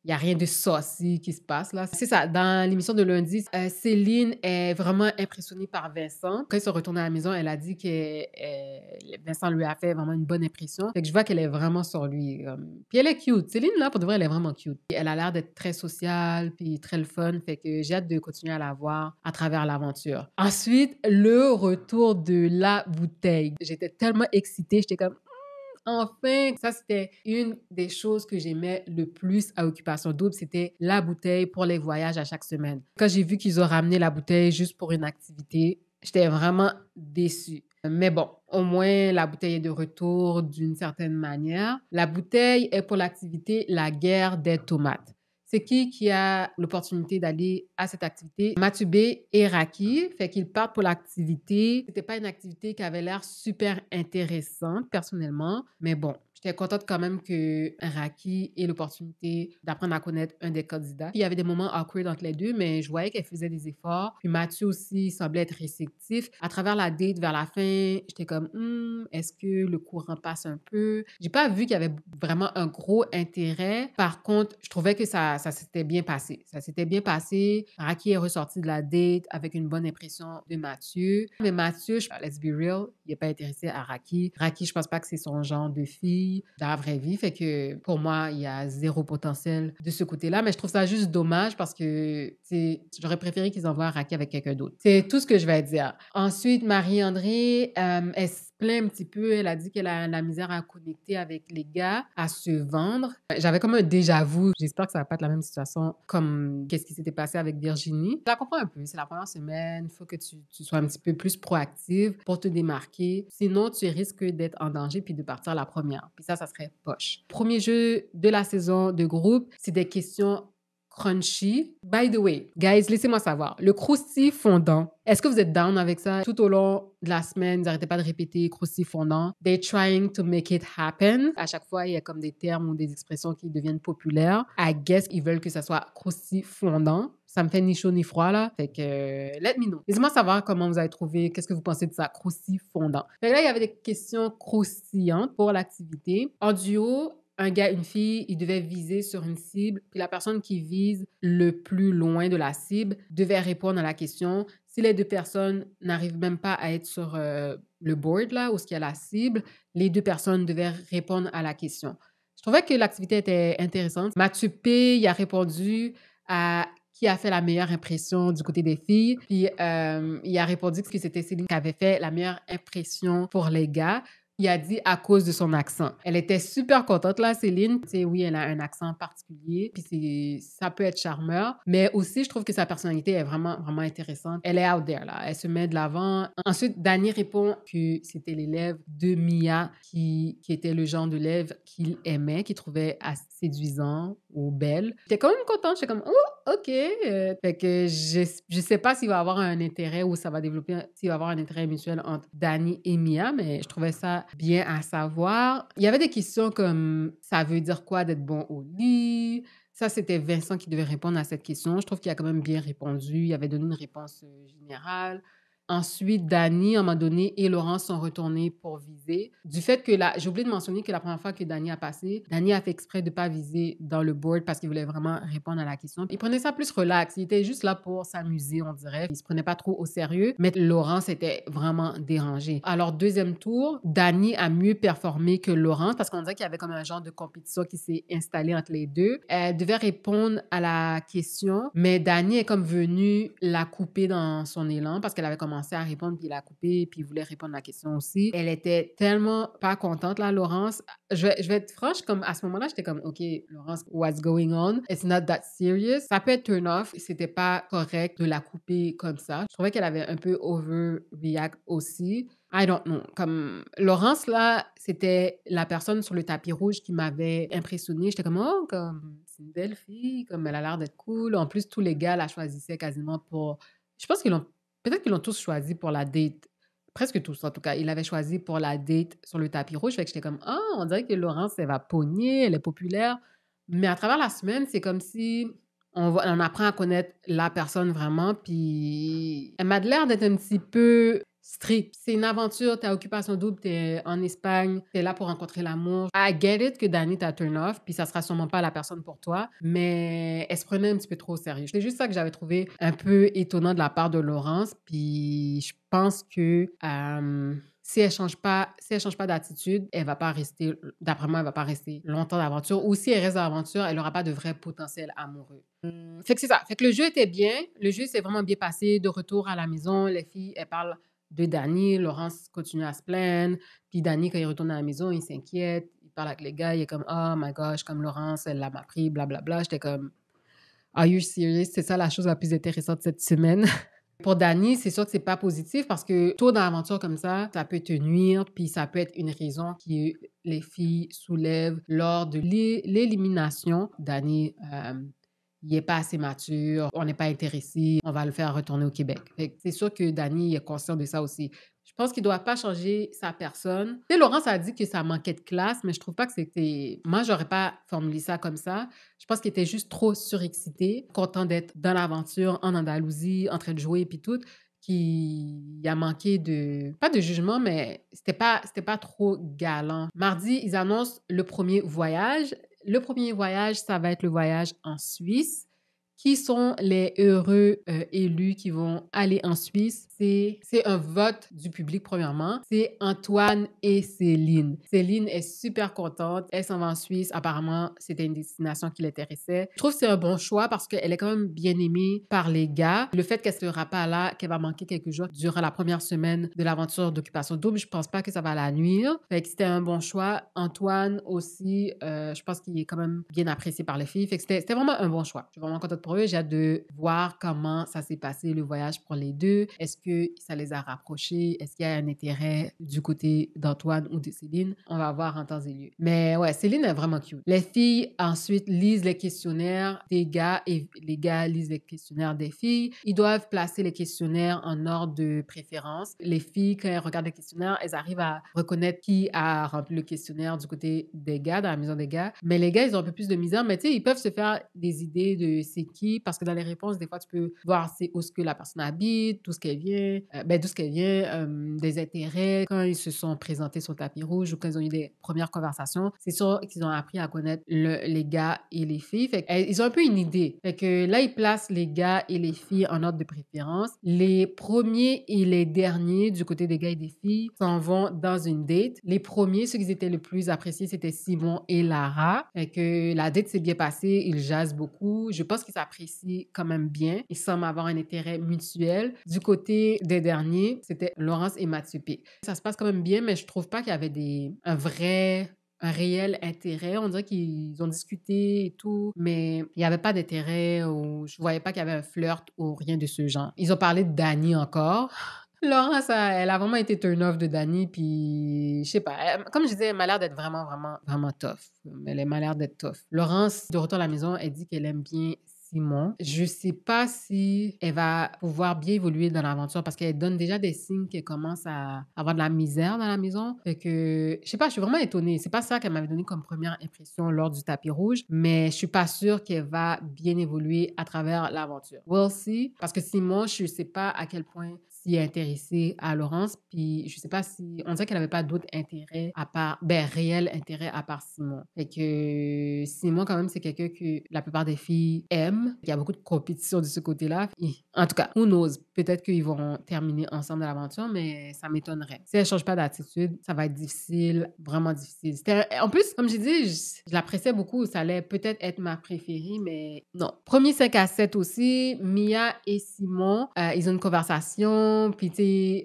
il n'y a rien de saucy qui se passe là. C'est ça, dans l'émission de lundi, euh, Céline est vraiment impressionnée par Vincent. Quand ils sont retournés à la maison, elle a dit que euh, Vincent lui a fait vraiment une bonne impression. Fait que je vois qu'elle est vraiment sur lui. Puis elle est cute. Céline, là, pour de vrai, elle est vraiment cute. Elle a l'air d'être très sociale, puis très le fun. Fait que j'ai hâte de continuer à la voir à travers l'aventure. Ensuite, le retour de la bouteille. J'étais tellement excitée. J'étais comme, enfin. Ça, c'était une des choses que j'aimais le plus à Occupation Double, c'était la bouteille pour les voyages à chaque semaine. Quand j'ai vu qu'ils ont ramené la bouteille juste pour une activité, j'étais vraiment déçue. Mais bon, au moins, la bouteille est de retour d'une certaine manière. La bouteille est pour l'activité La guerre des tomates c'est qui qui a l'opportunité d'aller à cette activité? Matubé et Raki, fait qu'ils partent pour l'activité. C'était pas une activité qui avait l'air super intéressante personnellement, mais bon, J'étais contente quand même que Raki ait l'opportunité d'apprendre à connaître un des candidats. Il y avait des moments awkward entre les deux, mais je voyais qu'elle faisait des efforts. Puis Mathieu aussi semblait être réceptif. À travers la date, vers la fin, j'étais comme, hmm, est-ce que le courant passe un peu? J'ai pas vu qu'il y avait vraiment un gros intérêt. Par contre, je trouvais que ça, ça s'était bien passé. Ça s'était bien passé. Raki est ressorti de la date avec une bonne impression de Mathieu. Mais Mathieu, je, let's be real, il n'est pas intéressé à Raki. Raki, je pense pas que c'est son genre de fille dans la vraie vie. Fait que pour moi, il y a zéro potentiel de ce côté-là. Mais je trouve ça juste dommage parce que j'aurais préféré qu'ils envoient Raki avec quelqu'un d'autre. C'est tout ce que je vais dire. Ensuite, Marie-André, euh, un petit peu. Elle a dit qu'elle a la misère à connecter avec les gars, à se vendre. J'avais comme un déjà-vu. J'espère que ça va pas être la même situation comme qu'est-ce qui s'était passé avec Virginie. Je la comprends un peu. C'est la première semaine. Il faut que tu, tu, sois un petit peu plus proactive pour te démarquer. Sinon, tu risques d'être en danger puis de partir la première. Puis ça, ça serait poche. Premier jeu de la saison de groupe, c'est des questions crunchy. By the way, guys, laissez-moi savoir, le croustillant fondant, est-ce que vous êtes down avec ça? Tout au long de la semaine, vous n'arrêtez pas de répéter croustillant fondant. They're trying to make it happen. À chaque fois, il y a comme des termes ou des expressions qui deviennent populaires. I guess ils veulent que ça soit croustillant fondant. Ça me fait ni chaud ni froid, là. Fait que, let me know. Laissez-moi savoir comment vous avez trouvé, qu'est-ce que vous pensez de ça, croustillant fondant. Fait que là, il y avait des questions croustillantes pour l'activité. En duo, un gars, une fille, ils devaient viser sur une cible, puis la personne qui vise le plus loin de la cible devait répondre à la question. Si les deux personnes n'arrivent même pas à être sur euh, le board, là, où il y a la cible, les deux personnes devaient répondre à la question. Je trouvais que l'activité était intéressante. Mathieu P, il a répondu à qui a fait la meilleure impression du côté des filles. Puis euh, il a répondu que c'était Céline qui avait fait la meilleure impression pour les gars. Il a dit à cause de son accent. Elle était super contente, là, Céline. Tu sais, oui, elle a un accent particulier, puis ça peut être charmeur, mais aussi, je trouve que sa personnalité est vraiment, vraiment intéressante. Elle est out there, là. Elle se met de l'avant. Ensuite, Dani répond que c'était l'élève de Mia qui, qui était le genre d'élève qu'il aimait, qu'il trouvait assez séduisant ou belle. J'étais quand même contente. J'étais comme, oh, OK. Euh, fait que je, je sais pas s'il va avoir un intérêt ou ça va développer, s'il va avoir un intérêt mutuel entre Dani et Mia, mais je trouvais ça bien à savoir. Il y avait des questions comme ça veut dire quoi d'être bon au lit Ça, c'était Vincent qui devait répondre à cette question. Je trouve qu'il a quand même bien répondu. Il avait donné une réponse euh, générale. Ensuite, Dani, à un moment donné, et Laurent sont retournés pour viser. Du fait que là, j'ai oublié de mentionner que la première fois que Dani a passé, Dani a fait exprès de ne pas viser dans le board parce qu'il voulait vraiment répondre à la question. Il prenait ça plus relax. Il était juste là pour s'amuser, on dirait. Il se prenait pas trop au sérieux, mais Laurent s'était vraiment dérangé. Alors, deuxième tour, Dani a mieux performé que Laurence parce qu'on dirait qu'il y avait comme un genre de compétition qui s'est installée entre les deux. Elle devait répondre à la question, mais Dani est comme venue la couper dans son élan parce qu'elle avait comme à répondre, puis il a coupé, puis il voulait répondre à la question aussi. Elle était tellement pas contente, là, Laurence. Je vais, je vais être franche, comme à ce moment-là, j'étais comme, OK, Laurence, what's going on? It's not that serious. Ça peut être turn off. C'était pas correct de la couper comme ça. Je trouvais qu'elle avait un peu overreact aussi. I don't know. Comme Laurence, là, c'était la personne sur le tapis rouge qui m'avait impressionnée. J'étais comme, oh, comme, c'est une belle fille, comme elle a l'air d'être cool. En plus, tous les gars la choisissaient quasiment pour. Je pense qu'ils l'ont Peut-être qu'ils l'ont tous choisi pour la date. Presque tous, en tout cas. Ils l'avaient choisi pour la date sur le tapis rouge. Fait que j'étais comme, ah, on dirait que Laurence, elle va pogner, elle est populaire. Mais à travers la semaine, c'est comme si on, on apprend à connaître la personne vraiment. Puis elle m'a l'air d'être un petit peu strip. C'est une aventure, t'as occupation double, t'es euh, en Espagne, t'es là pour rencontrer l'amour. I get it que Dani t'a turn off, puis ça sera sûrement pas la personne pour toi, mais elle se prenait un petit peu trop au sérieux. C'est juste ça que j'avais trouvé un peu étonnant de la part de Laurence, puis je pense que... si elle change pas, si elle change pas d'attitude, elle va pas rester, d'après moi, elle va pas rester longtemps d'aventure. Ou si elle reste d'aventure, elle aura pas de vrai potentiel amoureux. Mmh, fait que c'est ça. Fait que le jeu était bien. Le jeu s'est vraiment bien passé. De retour à la maison, les filles, elles parlent de Danny. Laurence continue à se plaindre. Puis Danny, quand il retourne à la maison, il s'inquiète. Il parle avec les gars. Il est comme, oh my gosh, comme Laurence, elle l'a m'a pris, blablabla. J'étais comme, are you serious? C'est ça la chose la plus intéressante cette semaine. Pour Danny, c'est sûr que c'est pas positif parce que tôt dans l'aventure comme ça, ça peut te nuire, puis ça peut être une raison qui les filles soulèvent lors de l'élimination. Danny euh, il n'est pas assez mature, on n'est pas intéressé, on va le faire retourner au Québec. C'est sûr que Dani est conscient de ça aussi. Je pense qu'il ne doit pas changer sa personne. et Laurence a dit que ça manquait de classe, mais je trouve pas que c'était. Moi, j'aurais pas formulé ça comme ça. Je pense qu'il était juste trop surexcité, content d'être dans l'aventure en Andalousie, en train de jouer et puis tout qui a manqué de pas de jugement mais c'était pas c'était pas trop galant. Mardi, ils annoncent le premier voyage le premier voyage, ça va être le voyage en Suisse. Qui sont les heureux euh, élus qui vont aller en Suisse? C'est un vote du public, premièrement. C'est Antoine et Céline. Céline est super contente. Elle s'en va en Suisse. Apparemment, c'était une destination qui l'intéressait. Je trouve que c'est un bon choix parce qu'elle est quand même bien aimée par les gars. Le fait qu'elle ne sera pas là, qu'elle va manquer quelques jours durant la première semaine de l'aventure d'occupation double, je pense pas que ça va la nuire. Fait que c'était un bon choix. Antoine aussi, euh, je pense qu'il est quand même bien apprécié par les filles. Fait c'était vraiment un bon choix. Je suis vraiment contente pour j'ai hâte de voir comment ça s'est passé le voyage pour les deux. Est-ce que ça les a rapprochés? Est-ce qu'il y a un intérêt du côté d'Antoine ou de Céline? On va voir en temps et lieu. Mais ouais, Céline est vraiment cute. Les filles ensuite lisent les questionnaires des gars et les gars lisent les questionnaires des filles. Ils doivent placer les questionnaires en ordre de préférence. Les filles, quand elles regardent les questionnaires, elles arrivent à reconnaître qui a rempli le questionnaire du côté des gars, dans la maison des gars. Mais les gars, ils ont un peu plus de misère, mais tu sais, ils peuvent se faire des idées de c'est qui, parce que dans les réponses, des fois, tu peux voir c'est où ce que la personne habite, tout ce qu'elle vient, euh, ben, ce qu'elle vient, euh, des intérêts, quand ils se sont présentés sur le tapis rouge ou quand ils ont eu des premières conversations. C'est sûr qu'ils ont appris à connaître les gars et les filles. Eh, ils ont un peu une idée. Fait que là, ils placent les gars et les filles en ordre de préférence. Les premiers et les derniers du côté des gars et des filles s'en vont dans une date. Les premiers, ceux qui étaient le plus appréciés, c'était Simon et Lara. que la date s'est bien passée, ils jasent beaucoup. Je pense qu'ils apprécié quand même bien. Ils semblent avoir un intérêt mutuel. Du côté des derniers, c'était Laurence et Mathieu P. Ça se passe quand même bien, mais je trouve pas qu'il y avait des, un vrai un réel intérêt. On dirait qu'ils ont discuté et tout, mais il n'y avait pas d'intérêt ou je voyais pas qu'il y avait un flirt ou rien de ce genre. Ils ont parlé de Dani encore. Laurence, elle a vraiment été turn-off de Dani, puis je sais pas. comme je disais, elle m'a l'air d'être vraiment, vraiment, vraiment tough. Elle m'a l'air d'être tough. Laurence, de retour à la maison, elle dit qu'elle aime bien Simon. Je sais pas si elle va pouvoir bien évoluer dans l'aventure parce qu'elle donne déjà des signes qu'elle commence à avoir de la misère dans la maison. et que, je sais pas, je suis vraiment étonnée. C'est pas ça qu'elle m'avait donné comme première impression lors du tapis rouge, mais je suis pas sûre qu'elle va bien évoluer à travers l'aventure. We'll see. Parce que Simon, je ne sais pas à quel point s'y à Laurence. Puis je sais pas si. On dirait qu'elle n'avait pas d'autres intérêts à part. Ben, réel intérêt à part Simon. Fait que Simon, quand même, c'est quelqu'un que la plupart des filles aiment. Il y a beaucoup de compétition de ce côté-là. En tout cas, on ose Peut-être qu'ils vont terminer ensemble l'aventure, mais ça m'étonnerait. Si elle change pas d'attitude, ça va être difficile, vraiment difficile. En plus, comme j'ai dit, je, l'appréciais beaucoup. Ça allait peut-être être ma préférée, mais non. Premier 5 à 7 aussi, Mia et Simon, euh, ils ont une conversation, puis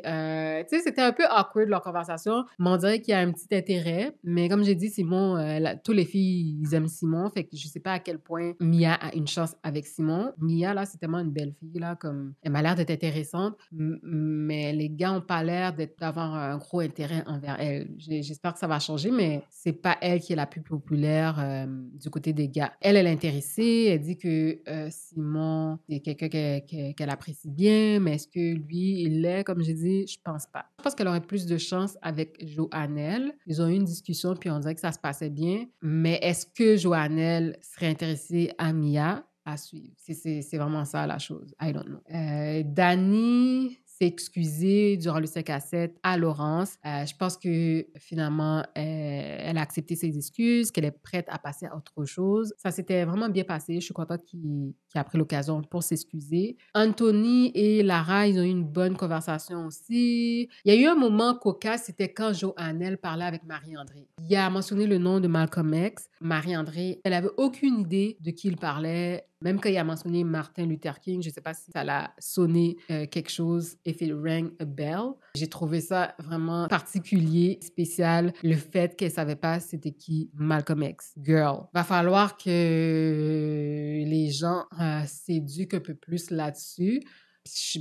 euh, tu sais, c'était un peu awkward leur conversation, mais on dirait qu'il y a un petit intérêt. Mais comme j'ai dit, Simon, euh, tous les filles, ils aiment Simon, fait que je sais pas à quel point Mia a une chance avec Simon. Mia, là, c'est tellement une belle fille, là, comme elle m'a l'air d'être intéressante, mais les gars n'ont pas l'air d'avoir un gros intérêt envers elle. J'espère que ça va changer, mais c'est pas elle qui est la plus populaire euh, du côté des gars. Elle, elle est intéressée, elle dit que euh, Simon est quelqu'un qu'elle apprécie bien, mais est-ce que lui, il l'est, comme j'ai dit, je pense pas. Je pense qu'elle aurait plus de chance avec Joannel. Ils ont eu une discussion, puis on dirait que ça se passait bien, mais est-ce que Joannel serait intéressée à Mia? à suivre. C'est vraiment ça la chose. I don't know. Euh, Dani s'est excusée durant le 5 à 7 à Laurence. Euh, je pense que finalement, elle, euh, elle a accepté ses excuses, qu'elle est prête à passer à autre chose. Ça s'était vraiment bien passé. Je suis contente qu'il qui a pris l'occasion pour s'excuser. Anthony et Lara, ils ont eu une bonne conversation aussi. Il y a eu un moment cocasse, c'était quand johanel parlait avec Marie-André. Il a mentionné le nom de Malcolm X. Marie-André, elle avait aucune idée de qui il parlait. Même quand il a mentionné Martin Luther King, je ne sais pas si ça l'a sonné euh, quelque chose, et fait rang a bell. J'ai trouvé ça vraiment particulier, spécial, le fait qu'elle ne savait pas c'était qui Malcolm X. Girl, va falloir que les gens euh, s'éduque un peu plus là-dessus.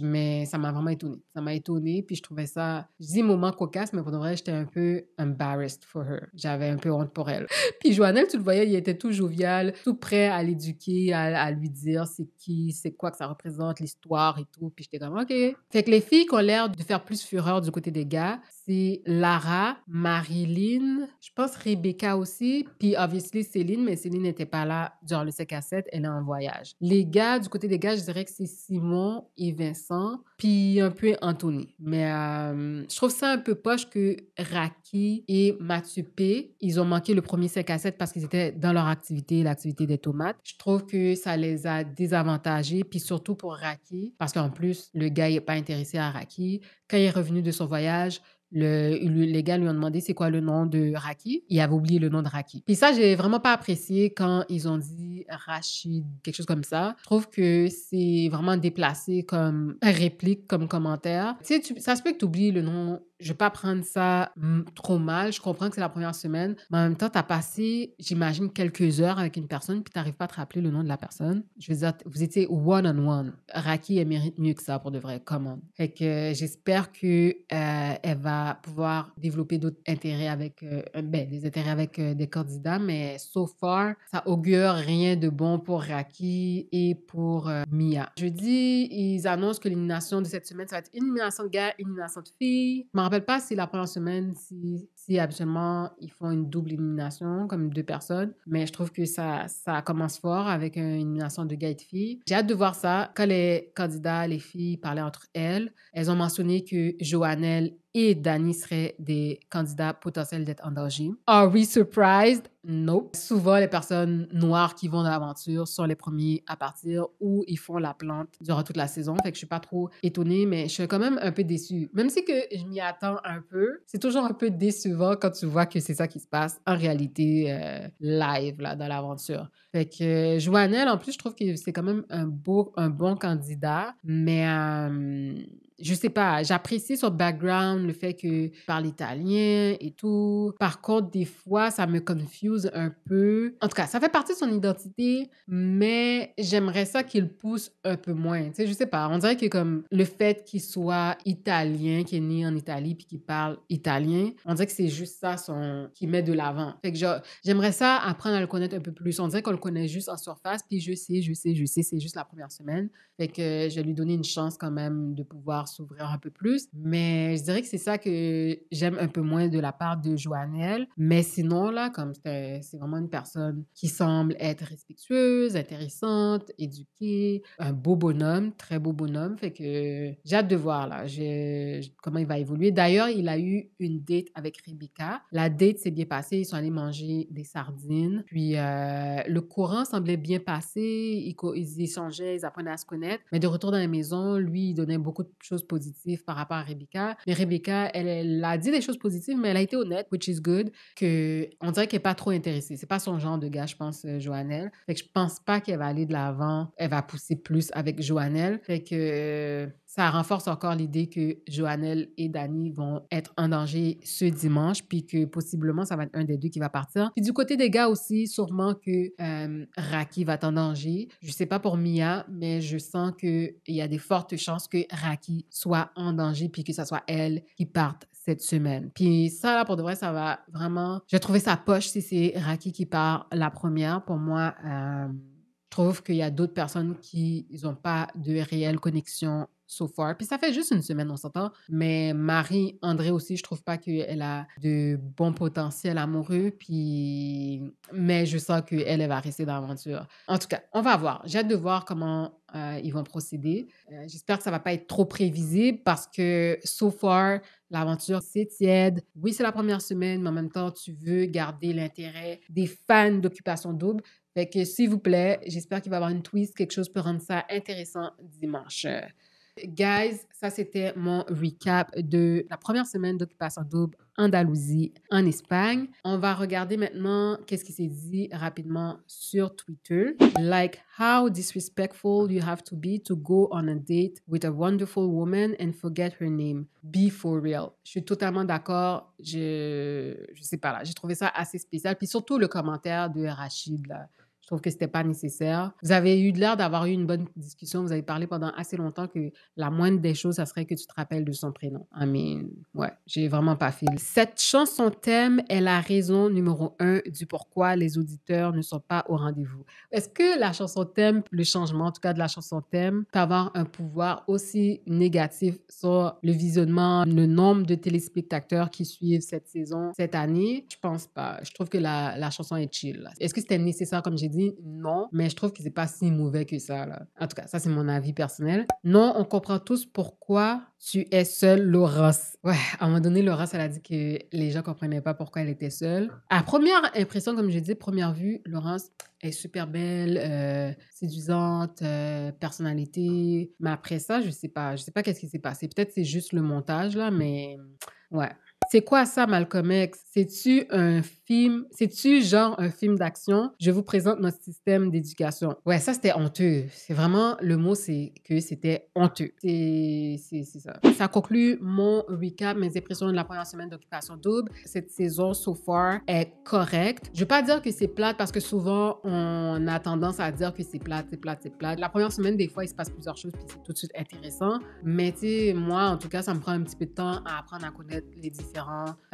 Mais ça m'a vraiment étonnée. Ça m'a étonnée, puis je trouvais ça... Je dis moment cocasse, mais pour de vrai, j'étais un peu embarrassed for her. J'avais un peu honte pour elle. puis Joannelle, tu le voyais, il était tout jovial, tout prêt à l'éduquer, à, lui dire c'est qui, c'est quoi que ça représente, l'histoire et tout. Puis j'étais comme « OK ». Fait que les filles qui ont l'air de faire plus fureur du côté des gars, c'est Lara, Marilyn, je pense Rebecca aussi, puis obviously Céline, mais Céline n'était pas là durant le 5 à 7, elle est en voyage. Les gars, du côté des gars, je dirais que c'est Simon et Vincent, puis un peu Anthony. Mais euh, je trouve ça un peu poche que Raki et Mathieu P, ils ont manqué le premier 5 à 7 parce qu'ils étaient dans leur activité, l'activité des tomates. Je trouve que ça les a désavantagés, puis surtout pour Raki, parce qu'en plus, le gars n'est pas intéressé à Raki. Quand il est revenu de son voyage, les gars lui ont demandé c'est quoi le nom de Raki. Il avait oublié le nom de Raki. Puis ça, j'ai vraiment pas apprécié quand ils ont dit Rachid, quelque chose comme ça. Je trouve que c'est vraiment déplacé comme réplique, comme commentaire. Tu sais, ça se peut que tu oublies le nom. Je vais pas prendre ça hum, trop mal. Je comprends que c'est la première semaine. Mais en même temps, tu as passé, j'imagine, quelques heures avec une personne, puis tu pas à te rappeler le nom de la personne. Je veux dire, vous étiez one-on-one. Raki, elle mérite mieux que ça, pour de vrai. Comment? Fait que j'espère qu'elle euh, va pouvoir développer d'autres intérêts avec, euh, euh, ben, des intérêts avec euh, des candidats, mais so far, ça augure rien de bon pour Raki et pour Mia. Jeudi, ils annoncent que l'élimination de cette semaine, ça va être une élimination de gars, une élimination de filles. Je me rappelle pas si la première semaine, si, absolument, ils font une double élimination, comme deux personnes, mais je trouve que ça, ça commence fort avec une élimination de gars et de filles. J'ai hâte de voir ça. Quand les candidats, les filles parlaient entre elles, elles ont mentionné que Joannelle et Dani seraient des candidats potentiels d'être en danger. Are we surprised? Nope. Souvent, les personnes noires qui vont dans l'aventure sont les premiers à partir ou ils font la plante durant toute la saison. Fait que je suis pas trop étonnée, mais je suis quand même un peu déçue. Même si que je m'y attends un peu, c'est toujours un peu décevant quand tu vois que c'est ça qui se passe en réalité euh, live là, dans l'aventure. Fait que euh, Joannelle, en plus, je trouve que c'est quand même un beau, un bon candidat, mais euh, je sais pas, j'apprécie son background, le fait qu'il parle italien et tout. Par contre, des fois, ça me confuse un peu. En tout cas, ça fait partie de son identité, mais j'aimerais ça qu'il pousse un peu moins. Tu sais, je sais pas, on dirait que comme le fait qu'il soit italien, qu'il est né en Italie puis qu'il parle italien, on dirait que c'est juste ça son qui met de l'avant. Fait que j'aimerais ça apprendre à le connaître un peu plus. On dirait qu'on le connaît juste en surface, puis je sais, je sais, je sais, c'est juste la première semaine. Fait que je vais lui donner une chance quand même de pouvoir s'ouvrir un peu plus. Mais je dirais que c'est ça que j'aime un peu moins de la part de Joannelle. Mais sinon, là, comme c'est vraiment une personne qui semble être respectueuse, intéressante, éduquée, un beau bonhomme, très beau bonhomme. Fait que j'ai hâte de voir, là, comment il va évoluer. D'ailleurs, il a eu une date avec Rebecca. La date s'est bien passée. Ils sont allés manger des sardines. Puis euh, le courant semblait bien passer. Ils, ils échangeaient, ils apprenaient à se connaître. Mais de retour dans la maison, lui, il donnait beaucoup de choses positif positives par rapport à Rebecca. Mais Rebecca, elle, a dit des choses positives, mais elle a été honnête, which is good, que on dirait qu'elle n'est pas trop intéressée. C'est pas son genre de gars, je pense, euh, Joannelle. Fait que je pense pas qu'elle va aller de l'avant. Elle va pousser plus avec Joannelle. Fait que... Euh, ça renforce encore l'idée que Joannelle et Dani vont être en danger ce dimanche, puis que possiblement, ça va être un des deux qui va partir. Puis du côté des gars aussi, sûrement que euh, Raki va être en danger. Je sais pas pour Mia, mais je sens qu'il y a des fortes chances que Raki soit en danger, puis que ça soit elle qui parte cette semaine. Puis ça, là, pour de vrai, ça va vraiment... J'ai trouvé sa poche si c'est Raki qui part la première. Pour moi... je trouve qu'il y a d'autres personnes qui n'ont pas de réelle connexion so far. Puis ça fait juste une semaine, on s'entend. Mais Marie-André aussi, je trouve pas qu'elle a de bon potentiel amoureux. Puis... Mais je sens qu'elle, elle va rester dans l'aventure. En tout cas, on va voir. J'ai hâte de voir comment euh, ils vont procéder. Euh, j'espère que ça va pas être trop prévisible parce que, so far, l'aventure, c'est tiède. Oui, c'est la première semaine, mais en même temps, tu veux garder l'intérêt des fans d'Occupation Double. Fait que, s'il vous plaît, j'espère qu'il va y avoir une twist, quelque chose pour rendre ça intéressant dimanche. Guys, ça c'était mon recap de la première semaine d'Occupation Double Andalousie en Espagne. On va regarder maintenant qu'est-ce qui s'est dit rapidement sur Twitter. Like how disrespectful you have to be to go on a date with a wonderful woman and forget her name. Be for real. Je suis totalement d'accord. Je je sais pas là, j'ai trouvé ça assez spécial puis surtout le commentaire de Rachid là. Je trouve que c'était pas nécessaire. Vous avez eu l'air d'avoir eu une bonne discussion. Vous avez parlé pendant assez longtemps que la moindre des choses, ça serait que tu te rappelles de son prénom. I mean, ouais, j'ai vraiment pas fait. Cette chanson thème est la raison numéro un du pourquoi les auditeurs ne sont pas au rendez-vous. Est-ce que la chanson thème, le changement, en tout cas de la chanson thème, peut avoir un pouvoir aussi négatif sur le visionnement, le nombre de téléspectateurs qui suivent cette saison, cette année? Je pense pas. Je trouve que la, la chanson est chill. Est-ce que c'était nécessaire, comme j'ai dit? non, mais je trouve que c'est pas si mauvais que ça. En tout cas, ça c'est mon avis personnel. Non, on comprend tous pourquoi tu es seule, Laurence. Ouais, à un moment donné, Laurence, elle a dit que les gens comprenaient pas pourquoi elle était seule. À première impression, comme je dis, première vue, Laurence est super belle, euh, séduisante, euh, personnalité. Mais après ça, je sais pas, je sais pas qu'est-ce qui s'est passé. Peut-être c'est juste le montage là, mais ouais. C'est quoi ça, Malcolm X? C'est-tu un film? C'est-tu genre un film d'action? Je vous présente notre système d'éducation. Ouais, ça, c'était honteux. C'est vraiment, le mot, c'est que c'était honteux. C'est ça. Ça conclut mon recap, mes impressions de la première semaine d'Occupation Double. Cette saison, so far, est correcte. Je veux pas dire que c'est plate parce que souvent, on a tendance à dire que c'est plate, c'est plate, c'est plate. La première semaine, des fois, il se passe plusieurs choses puis c'est tout de suite intéressant. Mais tu sais, moi, en tout cas, ça me prend un petit peu de temps à apprendre à connaître les différents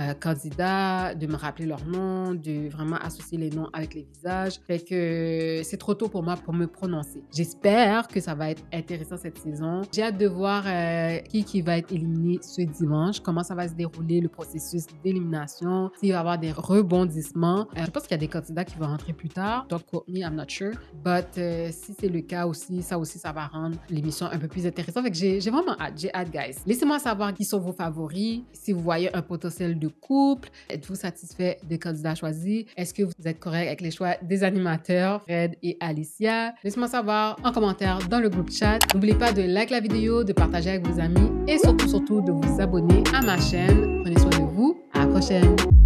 euh, candidats, de me rappeler leurs noms, de vraiment associer les noms avec les visages. Fait que c'est trop tôt pour moi pour me prononcer. J'espère que ça va être intéressant cette saison. J'ai hâte de voir euh, qui, qui va être éliminé ce dimanche, comment ça va se dérouler, le processus d'élimination, s'il va y avoir des rebondissements. Euh, je pense qu'il y a des candidats qui vont rentrer plus tard. Don't quote me, I'm not sure. But si c'est le cas aussi, ça aussi, ça va rendre l'émission un peu plus intéressante. Fait que j'ai vraiment hâte, j'ai hâte, guys. Laissez-moi savoir qui sont vos favoris. Si vous voyez un peu potentiel de couple Êtes-vous satisfait des candidats choisis Est-ce que vous êtes correct avec les choix des animateurs Fred et Alicia laissez moi savoir en commentaire dans le groupe chat. N'oubliez pas de liker la vidéo, de partager avec vos amis et surtout, surtout de vous abonner à ma chaîne. Prenez soin de vous. À la prochaine.